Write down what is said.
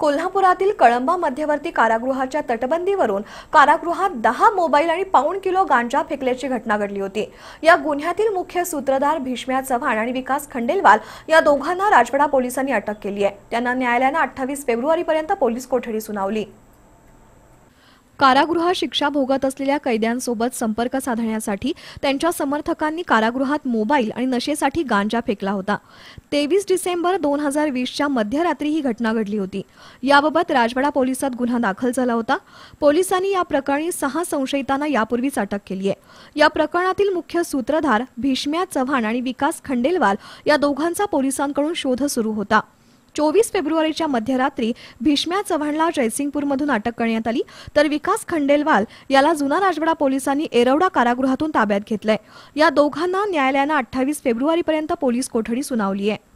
कोल्हापुरातील कळंबा मध्यवर्ती कारागृहाच्या तटबंदीवरून कारागृहात दहा मोबाईल आणि पाऊण किलो गांजा फेकल्याची घटना घडली होती या गुन्ह्यातील मुख्य सूत्रधार भीष्म्या चव्हाण आणि विकास खंडेलवाल या दोघांना राजवाडा पोलिसांनी अटक केली आहे त्यांना न्यायालयानं अठ्ठावीस फेब्रुवारीपर्यंत पोलीस कोठडी सुनावली कारागृहात शिक्षा भोगत असलेल्या कैद्यांसोबत संपर्क साधण्यासाठी त्यांच्या समर्थकांनी कारागृहात मोबाईल आणि नशेसाठी गांजा फेकला होता तेवीस डिसेंबर दोन हजार वीसच्या मध्यरात्री ही घटना घडली होती याबाबत राजवाडा पोलिसात गुन्हा दाखल झाला होता पोलिसांनी या प्रकरणी सहा संशयितांना यापूर्वीच अटक केली आहे या प्रकरणातील मुख्य सूत्रधार भीष्म्या चव्हाण आणि विकास खंडेलवाल या दोघांचा पोलिसांकडून शोध सुरू होता चोवीस फेब्रुवारीच्या मध्यरात्री भीष्म्या चव्हाणला जयसिंगपूरमधून अटक करण्यात आली तर विकास खंडेलवाल याला जुना राजवाडा पोलिसांनी एरवडा कारागृहातून ताब्यात घेतलंय या दोघांना न्यायालयानं अठ्ठावीस फेब्रुवारीपर्यंत पोलीस कोठडी सुनावली आहे